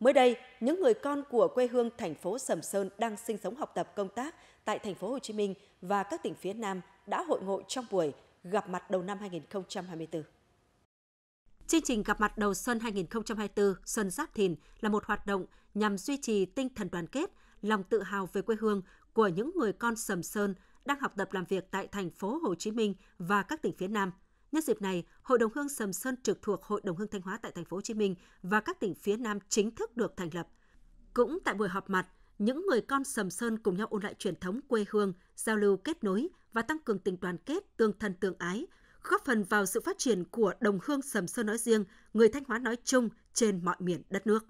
Mới đây, những người con của quê hương thành phố Sầm Sơn đang sinh sống học tập công tác tại thành phố Hồ Chí Minh và các tỉnh phía Nam đã hội ngộ trong buổi gặp mặt đầu năm 2024. Chương trình gặp mặt đầu xuân 2024 Xuân Giáp Thìn là một hoạt động nhằm duy trì tinh thần đoàn kết, lòng tự hào về quê hương của những người con Sầm Sơn đang học tập làm việc tại thành phố Hồ Chí Minh và các tỉnh phía Nam – Nhân dịp này, Hội đồng hương Sầm Sơn trực thuộc Hội đồng hương Thanh Hóa tại thành phố Hồ Chí Minh và các tỉnh phía Nam chính thức được thành lập. Cũng tại buổi họp mặt, những người con Sầm Sơn cùng nhau ôn lại truyền thống quê hương, giao lưu kết nối và tăng cường tình đoàn kết, tương thân tương ái, góp phần vào sự phát triển của đồng hương Sầm Sơn nói riêng, người Thanh Hóa nói chung trên mọi miền đất nước.